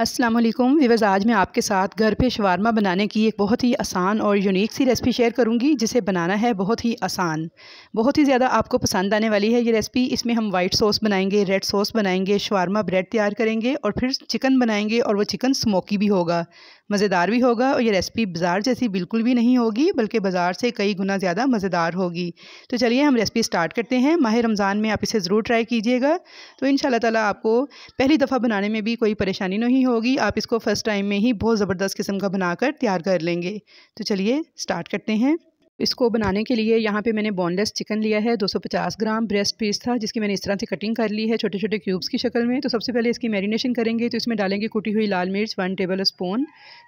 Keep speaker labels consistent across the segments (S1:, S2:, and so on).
S1: असलम विवज़ आज मैं आपके साथ घर पे शवारमा बनाने की एक बहुत ही आसान और यूनिक सी रेसिपी शेयर करूंगी जिसे बनाना है बहुत ही आसान बहुत ही ज़्यादा आपको पसंद आने वाली है ये रेसिपी इसमें हम वाइट सॉस बनाएंगे रेड सॉस बनाएंगे शवारमा ब्रेड तैयार करेंगे और फिर चिकन बनाएंगे और वो चिकन स्मोकी भी होगा मज़ेदार भी होगा और ये रेसिपी बाज़ार जैसी बिल्कुल भी नहीं होगी बल्कि बाज़ार से कई गुना ज़्यादा मज़ेदार होगी तो चलिए हम रेसिपी स्टार्ट करते हैं माह रमज़ान में आप इसे ज़रूर ट्राई कीजिएगा तो इन ताला आपको पहली दफ़ा बनाने में भी कोई परेशानी नहीं होगी आप इसको फ़र्स्ट टाइम में ही बहुत ज़बरदस्त किस्म का बनाकर तैयार कर लेंगे तो चलिए स्टार्ट करते हैं इसको बनाने के लिए यहाँ पे मैंने बोनलेस चिकन लिया है 250 ग्राम ब्रेस्ट पीस था जिसकी मैंने इस तरह से कटिंग कर ली है छोटे छोटे क्यूब्स की शक्ल में तो सबसे पहले इसकी मैरिनेशन करेंगे तो इसमें डालेंगे कुटी हुई लाल मिर्च वन टेबल स्पून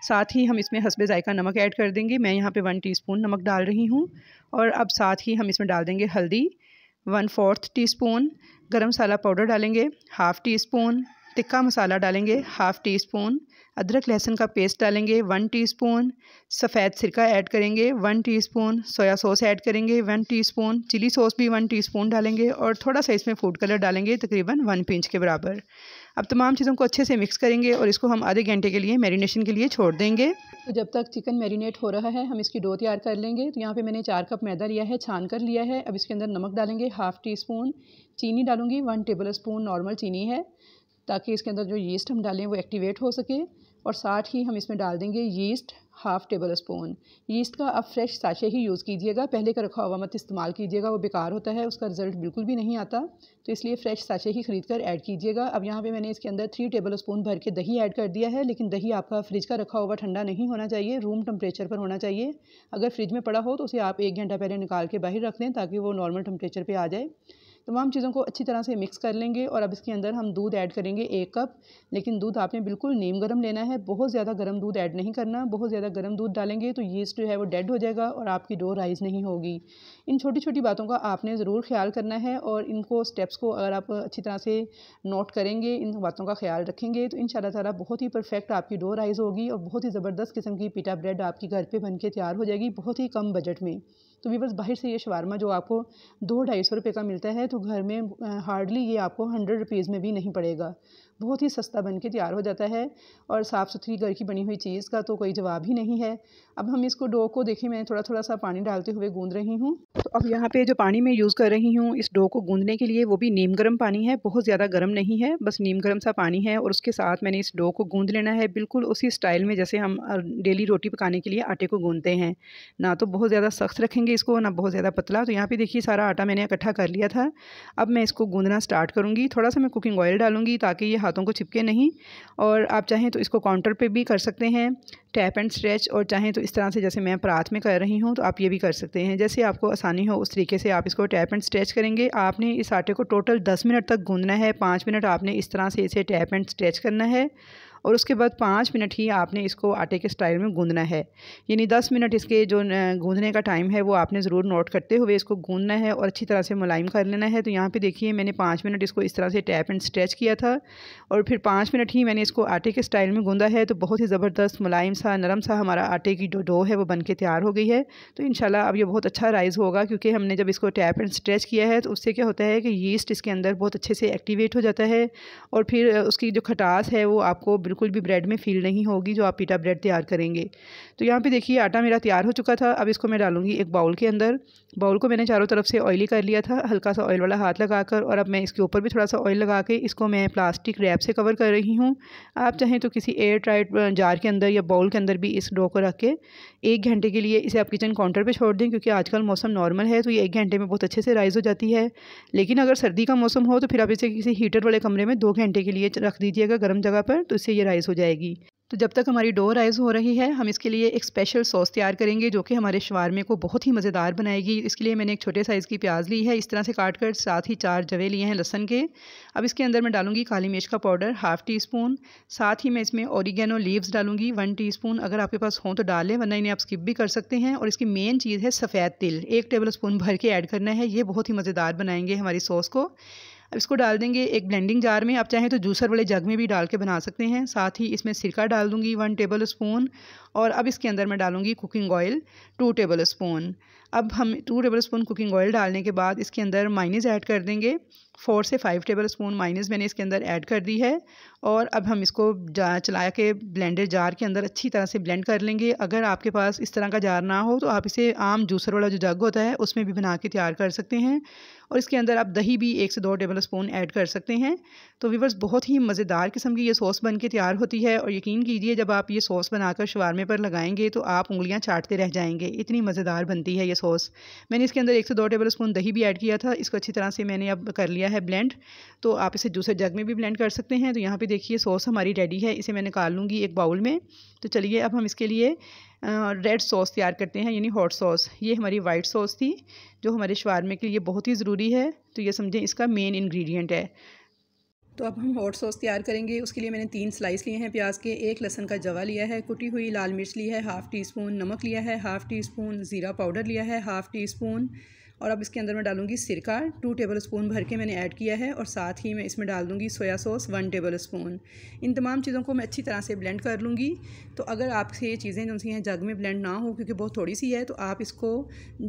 S1: साथ ही हम इसमें हंसबे जायका नमक ऐड कर देंगे मैं यहाँ पर वन टी नमक डाल रही हूँ और अब साथ ही हम इसमें डाल देंगे हल्दी one fourth teaspoon garam masala powder डालेंगे half teaspoon tikka masala डालेंगे हाफ़ टी स्पून अदरक लहसुन का पेस्ट डालेंगे वन टीस्पून सफ़ेद सिरका ऐड करेंगे one teaspoon soya sauce add करेंगे वन टीस्पून चिली सॉस भी वन टीस्पून डालेंगे और थोड़ा सा इसमें फूड कलर डालेंगे तकरीबन वन पिंच के बराबर अब तमाम चीज़ों को अच्छे से मिक्स करेंगे और इसको हम आधे घंटे के लिए मैरिनेशन के लिए छोड़ देंगे तो जब तक चिकन मैरिनेट हो रहा है हम इसकी डो तैयार कर लेंगे तो यहाँ पे मैंने चार कप मैदा लिया है छान कर लिया है अब इसके अंदर नमक डालेंगे हाफ़ टी स्पून चीनी डालूंगी वन टेबल स्पून नॉर्मल चीनी है ताकि इसके अंदर जो यीस्ट हम डालें वो एक्टिवेट हो सके और साथ ही हम इसमें डाल देंगे yeast half tablespoon yeast का आप फ्रेश साचे ही यूज़ कीजिएगा पहले का रखा हुआ मत इस्तेमाल कीजिएगा वो बेकार होता है उसका रिज़ल्ट बिल्कुल भी नहीं आता तो इसलिए फ्रेश साचे ही ख़रीद कर ऐड कीजिएगा अब यहाँ पे मैंने इसके अंदर थ्री टेबल स्पून भर के दही ऐड कर दिया है लेकिन दही आपका फ्रिज का रखा हुआ ठंडा नहीं होना चाहिए रूम टम्परेचर पर होना चाहिए अगर फ्रिज में पड़ा हो तो उसे आप एक घंटा पहले निकाल के बाहर रख दें ताकि वो नॉर्मल टेम्परेचर पर आ जाए तमाम चीज़ों को अच्छी तरह से मिक्स कर लेंगे और अब इसके अंदर हम दूध ऐड करेंगे एक कप लेकिन दूध आपने बिल्कुल नीम गर्म लेना है बहुत ज़्यादा गर्म दूध ऐड नहीं करना बहुत ज़्यादा गर्म दूध डालेंगे तो यीस्ट जो है वो डेड हो जाएगा और आपकी डो राइज़ नहीं होगी इन छोटी छोटी बातों का आपने ज़रूर ख्याल करना है और इनको स्टेप्स को अगर आप अच्छी तरह से नोट करेंगे इन बातों का ख्याल रखेंगे तो इन ताला बहुत ही परफेक्ट आपकी डो राइज़ होगी और बहुत ही ज़बरदस्त किस्म की पीटा ब्रेड आपकी घर पर बन के तैयार हो जाएगी बहुत ही कम बजट में तो वीवर्स बाहर से ये शवारमा जो आपको दो ढाई सौ रुपये का मिलता है तो घर में हार्डली ये आपको हंड्रेड रुपीज़ में भी नहीं पड़ेगा बहुत ही सस्ता बन के तैयार हो जाता है और साफ़ सुथरी घर की बनी हुई चीज़ का तो कोई जवाब ही नहीं है अब हम इसको डो को देखिए मैं थोड़ा थोड़ा सा पानी डालते हुए गूँध रही हूँ तो अब यहाँ पे जो पानी मैं यूज़ कर रही हूँ इस डो को गूँधने के लिए वो भी नीम गर्म पानी है बहुत ज़्यादा गर्म नहीं है बस नीम गर्म सा पानी है और उसके साथ मैंने इस डो को गूँध लेना है बिल्कुल उसी स्टाइल में जैसे हम डेली रोटी पकाने के लिए आटे को गूंदते हैं ना तो बहुत ज़्यादा सख्त रखेंगे करेंगे इसको ना बहुत ज़्यादा पतला तो यहाँ पे देखिए सारा आटा मैंने इकट्ठा कर लिया था अब मैं इसको गूंदना स्टार्ट करूँगी थोड़ा सा मैं कुकिंग ऑयल डालूँगी ताकि ये हाथों को चिपके नहीं और आप चाहें तो इसको काउंटर पर भी कर सकते हैं टैप एंड स्ट्रेच और चाहें तो इस तरह से जैसे मैं परात में कर रही हूँ तो आप ये भी कर सकते हैं जैसे आपको आसानी हो उस तरीके से आप इसको टैप एंड स्ट्रेच करेंगे आपने इस आटे को टोटल दस मिनट तक गूँधना है पाँच मिनट आपने इस तरह से इसे टैप एंड स्ट्रेच करना है और उसके बाद पाँच मिनट ही आपने इसको आटे के स्टाइल में गूंदना है यानी दस मिनट इसके जो गूंदने का टाइम है वो आपने ज़रूर नोट करते हुए इसको गूंदना है और अच्छी तरह से मुलायम कर लेना है तो यहाँ पर देखिए मैंने पाँच मिनट इसको इस तरह से टैप एंड स्ट्रेच किया था और फिर पाँच मिनट ही मैंने इसको आटे के स्टाइल में गूंदा है तो बहुत ही ज़बरदस्त मुलायम सा नरम सा हमारा आटे की जो डो है वो बन के तैयार हो गई है तो इन अब यह बहुत अच्छा राइज़ होगा क्योंकि हमने जब इसको टैप एंड स्ट्रेच किया है तो उससे क्या होता है कि यीस्ट इसके अंदर बहुत अच्छे से एक्टिवेट हो जाता है और फिर उसकी जो खटास है वो आपको बिल्कुल बिल्कुल भी ब्रेड में फील नहीं होगी जो आप पीटा ब्रेड तैयार करेंगे तो यहाँ पे देखिए आटा मेरा तैयार हो चुका था अब इसको मैं डालूंगी एक बाउल के अंदर बाउल को मैंने चारों तरफ से ऑयली कर लिया था हल्का सा ऑयल वाला हाथ लगाकर और अब मैं इसके ऊपर भी थोड़ा सा ऑयल लगा के इसको मैं प्लास्टिक रैप से कवर कर रही हूँ आप चाहें तो किसी एयर टाइट जार के अंदर या बाउल के अंदर भी इस डो को रख के एक घंटे के लिए इसे आप किचन काउंटर पर छोड़ दें क्योंकि आजकल मौसम नॉर्मल है तो ये एक घंटे में बहुत अच्छे से राइज़ हो जाती है लेकिन अगर सर्दी का मौसम हो तो फिर आप इसे किसी हीटर वाले कमरे में दो घंटे के लिए रख दीजिएगा गर्म जगह पर तो इससे ये राइस हो जाएगी तो जब तक हमारी डो राइस हो रही है हम इसके लिए एक स्पेशल सॉस तैयार करेंगे जो कि हमारे शवारमे को बहुत ही मज़ेदार बनाएगी इसके लिए मैंने एक छोटे साइज़ की प्याज ली है इस तरह से काट कर साथ ही चार जवे लिए हैं लहसन के अब इसके अंदर मैं डालूंगी काली मिर्च का पाउडर हाफ़ टी स्पून साथ ही मैं इसमें औरिगेनो लीव्स डालूंगी वन टी स्पून अगर आपके पास हों तो डालें वरना इन्हें आप स्किप भी कर सकते हैं और इसकी मेन चीज़ है सफ़ेद तिल एक टेबल स्पून भर के ऐड करना है ये बहुत ही मज़ेदार बनाएंगे हमारी सॉस को अब इसको डाल देंगे एक ब्लेंडिंग जार में आप चाहें तो जूसर वाले जग में भी डाल के बना सकते हैं साथ ही इसमें सिरका डाल दूंगी वन टेबल स्पून और अब इसके अंदर मैं डालूंगी cooking oil two tablespoon अब हम two tablespoon cooking oil डालने के बाद इसके अंदर माइनस ऐड कर देंगे फोर से फाइव टेबल स्पून माइनस मैंने इसके अंदर ऐड कर दी है और अब हम इसको जा चला के ब्लेंडर जार के अंदर अच्छी तरह से ब्लेंड कर लेंगे अगर आपके पास इस तरह का जार ना हो तो आप इसे आम जूसर वाला जो जग होता है उसमें भी बना के तैयार कर सकते हैं और इसके अंदर आप दही भी एक से दो टेबल स्पून ऐड कर सकते हैं तो वीवर्स बहुत ही मज़ेदार किस्म की ये सॉस बन के तैयार होती है और यकीन कीजिए जब आप ये सॉस बनाकर शवारमे पर लगाएंगे तो आप उंगलियाँ चाटते रह जाएंगे इतनी मज़ेदार बनती है ये सॉस मैंने इसके अंदर एक से दो टेबल स्पून दही भी ऐड किया था इसको अच्छी तरह से मैंने अब कर लिया है ब्लेंड तो आप इसे दूसरे जग में भी ब्लेंड कर सकते हैं तो यहाँ पे देखिए सॉस हमारी रेडी है इसे मैं निकाल लूँगी एक बाउल में तो चलिए अब हम इसके लिए रेड सॉस तैयार करते हैं यानी हॉट सॉस ये हमारी वाइट सॉस थी जो हमारे शवारमे के लिए बहुत ही ज़रूरी है तो ये समझें इसका मेन इन्ग्रीडियंट है तो अब हम हॉट सॉस तैयार करेंगे उसके लिए मैंने तीन स्लाइस लिए हैं प्याज के एक लहसन का जवा लिया है कुटी हुई लाल मिर्च ली है हाफ़ टी स्पून नमक लिया है हाफ़ टी स्पून ज़ीरा पाउडर लिया है हाफ़ टी स्पून और अब इसके अंदर मैं डालूँगी सिरका टू टेबल स्पून भर के मैंने ऐड किया है और साथ ही मैं इसमें डाल दूँगी soya sauce one tablespoon इन तमाम चीज़ों को मैं अच्छी तरह से ब्लेंड कर लूँगी तो अगर आपसे ये चीज़ें जो सी हैं जग में ब्लेंड ना हो क्योंकि बहुत थोड़ी सी है तो आप इसको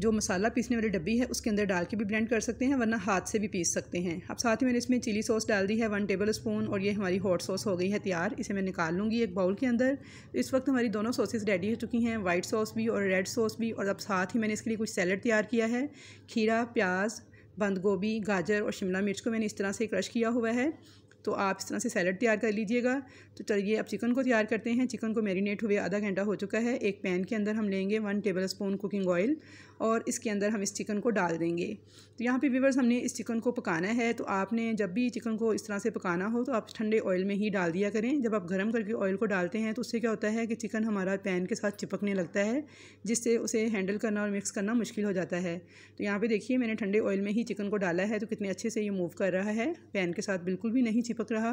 S1: जो मसाला पीसने वाली डब्बी है उसके अंदर डाल के भी ब्लेंड कर सकते हैं वरना हाथ से भी पीस सकते हैं अब साथ ही मैंने इसमें चिली सॉस डाल दी है वन टेबल स्पून और ये हमारी हॉट सॉस हो गई है तैयार इसे मैं निकाल लूँगी एक बाउल के अंदर इस वक्त हमारी दोनों सॉसेज रेडी हो चुकी हैं वाइट सॉस भी और रेड सॉस भी और अब साथ ही मैंने इसके लिए कुछ सैलड तैयार किया है खीरा प्याज बंद गोभी गाजर और शिमला मिर्च को मैंने इस तरह से क्रश किया हुआ है तो आप इस तरह से सैलड तैयार कर लीजिएगा तो चलिए अब चिकन को तैयार करते हैं चिकन को मैरिनेट हुए आधा घंटा हो चुका है एक पैन के अंदर हम लेंगे one tablespoon cooking oil और इसके अंदर हम इस चिकन को डाल देंगे तो यहाँ पे व्यूवर्स हमने इस चिकन को पकाना है तो आपने जब भी चिकन को इस तरह से पकाना हो तो आप ठंडे ऑयल में ही डाल दिया करें जब आप गर्म करके ऑयल को डालते हैं तो उससे क्या होता है कि चिकन हमारा पैन के साथ चिपकने लगता है जिससे उसे हैंडल करना और मिक्स करना मुश्किल हो जाता है तो यहाँ पर देखिए मैंने ठंडे ऑयल में ही चिकन को डाला है तो कितने अच्छे से ये मूव कर रहा है पैन के साथ बिल्कुल भी नहीं चिपक रहा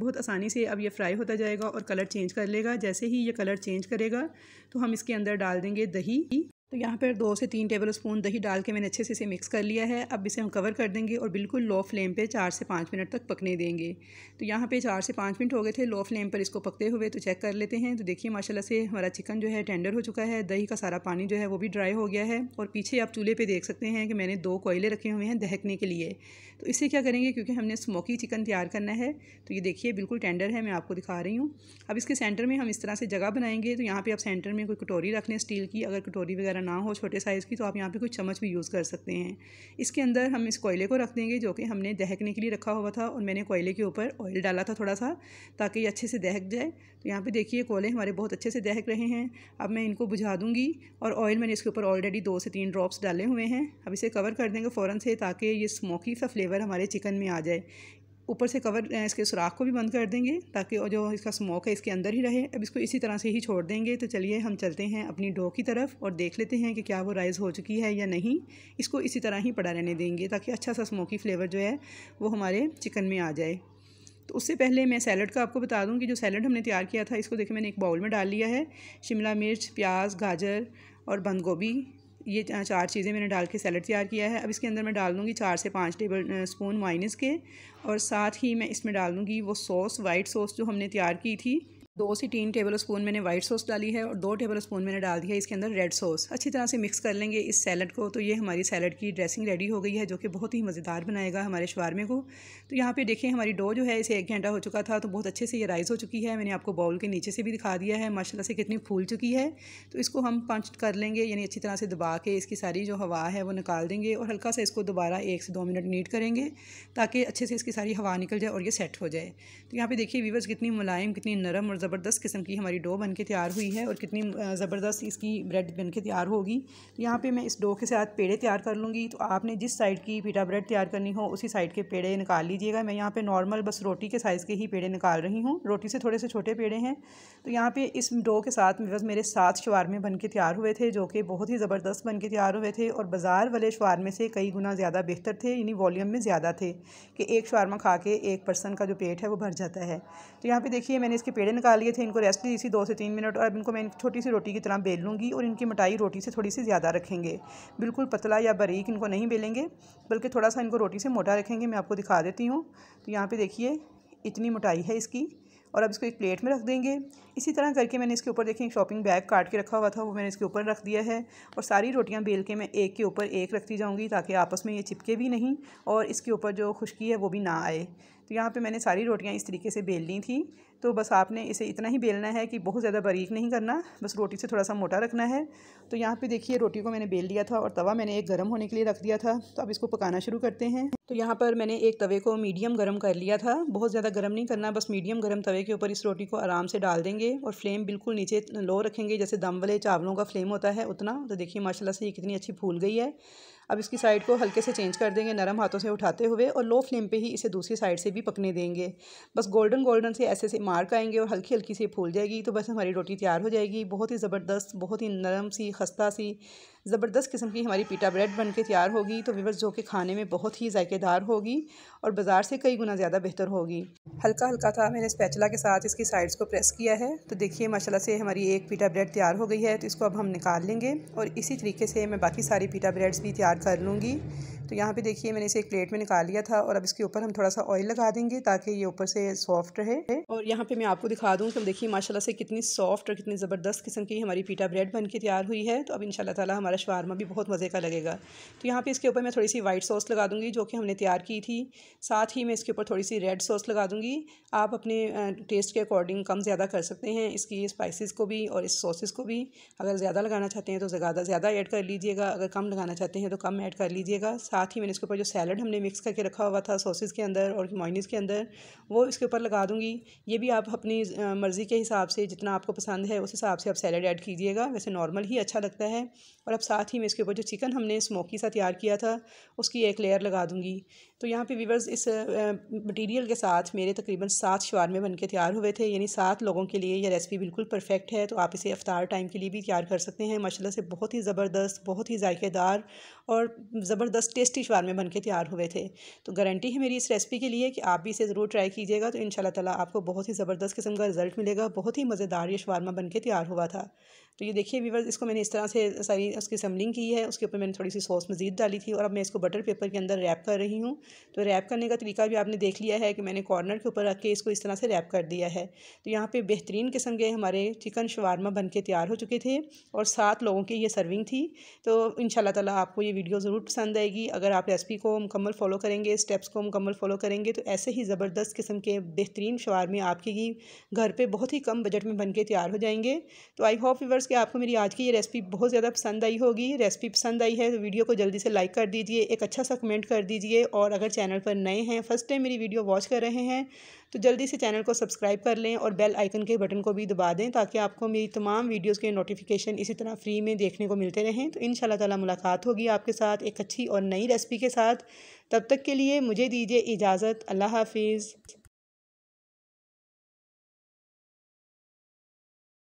S1: बहुत आसानी से अब ये फ्राई होता जाएगा और कलर चेंज कर लेगा जैसे ही ये कलर चेंज करेगा तो हम इसके अंदर डाल देंगे दही तो यहाँ पर दो से तीन टेबल स्पून दही डाल के मैंने अच्छे से इसे मिक्स कर लिया है अब इसे हम कवर कर देंगे और बिल्कुल लो फ्लेम पे चार से पाँच मिनट तक पकने देंगे तो यहाँ पे चार से पाँच मिनट हो गए थे लो फ्लेम पर इसको पकते हुए तो चेक कर लेते हैं तो देखिए माशाल्लाह से हमारा चिकन जो है टेंडर हो चुका है दही का सारा पानी जो है वो भी ड्राई हो गया है और पीछे आप चूल्हे पर देख सकते हैं कि मैंने दो कोयले रखे हुए हैं दहकने के लिए तो इसे क्या करेंगे क्योंकि हमने स्मोकी चिकन तैयार करना है तो ये देखिए बिल्कुल टेंडर है मैं आपको दिखा रही हूँ अब इसके सेंटर में हम इस तरह से जगह बनाएंगे तो यहाँ पर आप सेंटर में कोई कटोरी रख लें स्टील की अगर कटोरी वगैरह वगैरह ना हो छोटे साइज़ की तो आप यहाँ पे कुछ चम्मच भी यूज़ कर सकते हैं इसके अंदर हम इस कोयले को रख देंगे जो कि हमने दहकने के लिए रखा हुआ था और मैंने कोयले के ऊपर ऑयल डाला था थोड़ा सा ताकि ये अच्छे से दहक जाए तो यहाँ पर देखिए कोयले हमारे बहुत अच्छे से दहक रहे हैं अब मैं इनको बुझा दूँगी और ऑयल मैंने इसके ऊपर ऑलरेडी दो से तीन ड्रॉप्स डाले हुए हैं अब इसे कवर कर देंगे फ़ौरन से ताकि ये स्मोकी सा फ्लेवर हमारे चिकन में आ जाए ऊपर से कवर इसके सुराख को भी बंद कर देंगे ताकि जो इसका स्मोक है इसके अंदर ही रहे अब इसको इसी तरह से ही छोड़ देंगे तो चलिए हम चलते हैं अपनी डो की तरफ और देख लेते हैं कि क्या वो राइज़ हो चुकी है या नहीं इसको इसी तरह ही पड़ा रहने देंगे ताकि अच्छा सा स्मोकी फ्लेवर जो है वो हमारे चिकन में आ जाए तो उससे पहले मैं सैलड का आपको बता दूँ कि जो सैलड हमने तैयार किया था इसको देखिए मैंने एक बाउल में डाल लिया है शिमला मिर्च प्याज गाजर और बंद गोभी ये चार चीज़ें मैंने डाल के सैलड तैयार किया है अब इसके अंदर मैं डाल दूँगी चार से पाँच टेबल स्पून माइनस के और साथ ही मैं इसमें डाल दूँगी वो सॉस वाइट सॉस जो हमने तैयार की थी दो से तीन टेबल स्पून मैंने वाइट सॉस डाली है और दो टेबल स्पून मैंने डाल दिया है इसके अंदर रेड सॉस अच्छी तरह से मिक्स कर लेंगे इस सैलड को तो ये हमारी सैलड की ड्रेसिंग रेडी हो गई है जो कि बहुत ही मज़ेदार बनाएगा हमारे शवारमे को तो यहाँ पे देखिए हमारी डो जो है इसे एक घंटा हो चुका था तो बहुत अच्छे से ये राइस हो चुकी है मैंने आपको बाउल के नीचे से भी दिखा दिया है माशाला से कितनी फूल चुकी है तो इसको हम पंच कर लेंगे यानी अच्छी तरह से दबा के इसकी सारी जो हवा है वो निकाल देंगे और हल्का सा इसको दोबारा एक से दो मिनट नीट करेंगे ताकि अच्छे से इसकी सारी हवा निकल जाए और ये सेट हो जाए तो यहाँ पर देखिए वीवर्स कितनी मुलायम कितनी नरम और ज़बरदस्त किस्म की हमारी डो बन के तैयार हुई है और कितनी ज़बरदस्त इसकी ब्रेड बन के तैयार होगी तो यहाँ पे मैं इस डो के साथ पेड़े तैयार कर लूँगी तो आपने जिस साइड की पीटा ब्रेड तैयार करनी हो उसी साइड के पेड़े निकाल लीजिएगा मैं यहाँ पर नॉर्मल बस रोटी के साइज़ के ही पेड़े निकाल रही हूँ रोटी से थोड़े से छोटे पेड़े हैं तो यहाँ पर इस डो के साथ बस मेरे सात शुवारमे बन के तैयार हुए थे जो कि बहुत ही ज़बरदस्त बन के तैयार हुए थे और बाज़ार वाले शवारमे से कई गुना ज़्यादा बेहतर थे यानी वॉल्यूम में ज़्यादा थे कि एक शवारमा खा के एक पर्सन का जो पेट है वो भर जाता है तो यहाँ पर देखिए मैंने इसके पेड़े निकाल लिए थे इनको रेस्ट दी थी दो से तीन मिनट और अब इनको मैं छोटी सी रोटी की तरह बेल लूँगी और इनकी मिटाई रोटी से थोड़ी सी ज़्यादा रखेंगे बिल्कुल पतला या बारीक इनको नहीं बेलेंगे बल्कि थोड़ा सा इनको रोटी से मोटा रखेंगे मैं आपको दिखा देती हूँ तो यहाँ पर देखिए इतनी मोटाई है इसकी और अब इसको एक प्लेट में रख देंगे इसी तरह करके मैंने इसके ऊपर देखिए एक शॉपिंग बैग काट के रखा हुआ था वो मैंने इसके ऊपर रख दिया है और सारी रोटियां बेल के मैं एक के ऊपर एक रखती जाऊंगी ताकि आपस में ये चिपके भी नहीं और इसके ऊपर जो खुश्की है वो भी ना आए तो यहाँ पे मैंने सारी रोटियाँ इस तरीके से बेल ली थी तो बस आपने इसे इतना ही बेलना है कि बहुत ज़्यादा बारीक नहीं करना बस रोटी से थोड़ा सा मोटा रखना है तो यहाँ पे देखिए रोटी को मैंने बेल लिया था और तवा मैंने एक गर्म होने के लिए रख दिया था तो अब इसको पकाना शुरू करते हैं तो यहाँ पर मैंने एक तवे को मीडियम गर्म कर लिया था बहुत ज़्यादा गर्म नहीं करना बस मीडियम गर्म तवे के ऊपर इस रोटी को आराम से डाल देंगे और फ्लेम बिल्कुल नीचे लो रखेंगे जैसे दम वाले चावलों का फ्लेम होता है उतना तो देखिए माशाला से ये कितनी अच्छी फूल गई है अब इसकी साइड को हल्के से चेंज कर देंगे नरम हाथों से उठाते हुए और लो फ्लेम पे ही इसे दूसरी साइड से भी पकने देंगे बस गोल्डन गोल्डन से ऐसे से मार्क आएंगे और हल्की हल्की से फूल जाएगी तो बस हमारी रोटी तैयार हो जाएगी बहुत ही ज़बरदस्त बहुत ही नरम सी खस्ता सी ज़बरदस्त किस्म की हमारी पीटा ब्रेड बन के तैयार होगी तो वीवर्स जो कि खाने में बहुत ही जायकेदार होगी और बाज़ार से कई गुना ज़्यादा बेहतर होगी हल्का हल्का था मैंने स्पैचला के साथ इसकी साइड्स को प्रेस किया है तो देखिए माशाल्लाह से हमारी एक पीटा ब्रेड तैयार हो गई है तो इसको अब हम निकाल लेंगे और इसी तरीके से मैं बाकी सारी पीटा ब्रेड्स भी तैयार कर लूँगी तो यहाँ पे देखिए मैंने इसे एक प्लेट में निकाल लिया था और अब इसके ऊपर हम थोड़ा सा ऑयल लगा देंगे ताकि ये ऊपर से सॉफ्ट रहे और यहाँ पे मैं आपको दिखा दूँ कि तो देखिए माशाल्लाह से कितनी सॉफ्ट और कितनी ज़बरदस्त किस्म की हमारी पीटा ब्रेड बन के तैयार हुई है तो अब इन शाला हमारा शवारमा भी बहुत मज़े का लगेगा तो यहाँ पर इसके ऊपर मैं थोड़ी सी वाइट सॉस लगा दूँगी जो कि हमने तैयार की थी साथ ही मैं इसके ऊपर थोड़ी सी रेड सॉस लगा दूँगी आप अपने टेस्ट के अकॉर्डिंग कम ज़्यादा कर सकते हैं इसकी स्पाइसिस को भी और इस सॉसेस को भी अगर ज़्यादा लगाना चाहते हैं तो ज़्यादा ज़्यादा ऐड कर लीजिएगा अगर कम लगाना चाहते हैं तो कम ऐड कर लीजिएगा साथ ही मैंने इसके ऊपर जो सैलड हमने मिक्स करके रखा हुआ था सॉसेज के अंदर और मोइनिस के अंदर वो इसके ऊपर लगा दूँगी ये भी आप अपनी मर्ज़ी के हिसाब से जितना आपको पसंद है उस हिसाब से आप सैलड ऐड कीजिएगा वैसे नॉर्मल ही अच्छा लगता है और अब साथ ही मैं इसके ऊपर जो चिकन हमने स्मोकी सा तैयार किया था उसकी एक लेयर लगा दूँगी तो यहाँ पे वीवर्स इस मटेरियल के साथ मेरे तकरीबन सात में बन के तैयार हुए थे यानी सात लोगों के लिए यह रेसिपी बिल्कुल परफेक्ट है तो आप इसे अफ्तार टाइम के लिए भी तैयार कर सकते हैं माशाल्लाह से बहुत ही ज़बरदस्त बहुत ही जायकेदार और ज़बरदस्त टेस्टी में बन के तैयार हुए थे तो गारंटी है मेरी इस रेसिपी के लिए कि आप भी इसे ज़रूर ट्राई कीजिएगा तो इन ताला आपको बहुत ही ज़बरदस्त किस्म का रिज़ल्ट मिलेगा बहुत ही मज़ेदार ये शवारमा बन के तैयार हुआ था तो ये देखिए वीवर इसको मैंने इस तरह से सारी उसकी असम्बलिंग की है उसके ऊपर मैंने थोड़ी सी सॉस मज़ीद डाली थी और अब मैं इसको बटर पेपर के अंदर रैप कर रही हूँ तो रैप करने का तरीका भी आपने देख लिया है कि मैंने कॉर्नर के ऊपर रख के इसको इस तरह से रैप कर दिया है तो यहाँ पर बेहतरीन किस्म के हमारे चिकन शवारमा बन के तैयार हो चुके थे और सात लोगों की ये सर्विंग थी तो इन तला आपको ये वीडियो ज़रूर पसंद आएगी अगर आप रेसिपी को मुकम्मल फॉलो करेंगे स्टेप्स को मुकम्मल फॉलो करेंगे तो ऐसे ही ज़बरदस्त किस्म के बेहतरीन शवारमे आपके ही घर पर बहुत ही कम बजट में बन के तैयार हो जाएंगे तो आई होप यूवर्स कि आपको मेरी आज की ये रेसिपी बहुत ज़्यादा पसंद आई होगी रेसिपी पसंद आई है तो वीडियो को जल्दी से लाइक कर दीजिए एक अच्छा सा कमेंट कर दीजिए और अगर चैनल पर नए हैं फर्स्ट टाइम मेरी वीडियो वॉच कर रहे हैं तो जल्दी से चैनल को सब्सक्राइब कर लें और बेल आइकन के बटन को भी दबा दें ताकि आपको मेरी तमाम वीडियोज़ के नोटिफिकेशन इसी तरह फ्री में देखने को मिलते रहें तो इन ताला मुलाकात होगी आपके साथ एक अच्छी और नई रेसिपी के साथ तब तक के लिए मुझे दीजिए इजाज़त अल्लाह हाफिज़